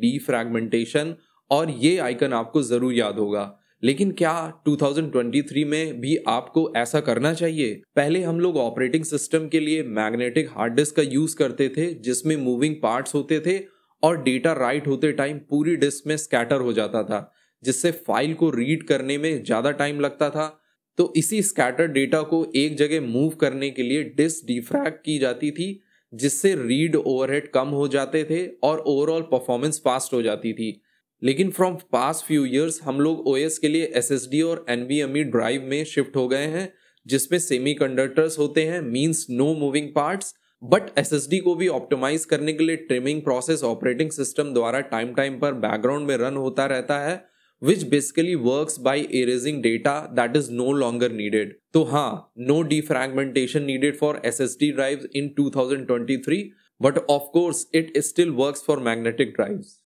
डीफ्रैगमेंटेशन और ये आइकन आपको ज़रूर याद होगा लेकिन क्या 2023 में भी आपको ऐसा करना चाहिए पहले हम लोग ऑपरेटिंग सिस्टम के लिए मैग्नेटिक हार्ड डिस्क का यूज़ करते थे जिसमें मूविंग पार्ट्स होते थे और डेटा राइट होते टाइम पूरी डिस्क में स्कैटर हो जाता था जिससे फाइल को रीड करने में ज़्यादा टाइम लगता था तो इसी स्कैटर डेटा को एक जगह मूव करने के लिए डिस्क डिफ्रैक्ट की जाती थी जिससे रीड ओवरहेड कम हो जाते थे और ओवरऑल परफॉर्मेंस फास्ट हो जाती थी लेकिन फ्रॉम पास फ्यू ईयर्स हम लोग ओ के लिए एस और एन ड्राइव e में शिफ्ट हो गए हैं जिसमें सेमी होते हैं means no moving parts but एस को भी ऑप्टिमाइज करने के लिए ट्रिमिंग प्रोसेस ऑपरेटिंग सिस्टम द्वारा टाइम टाइम पर बैकग्राउंड में रन होता रहता है which basically works by erasing data that is no longer needed. So ha, no defragmentation needed for SSD drives in 2023, but of course it still works for magnetic drives.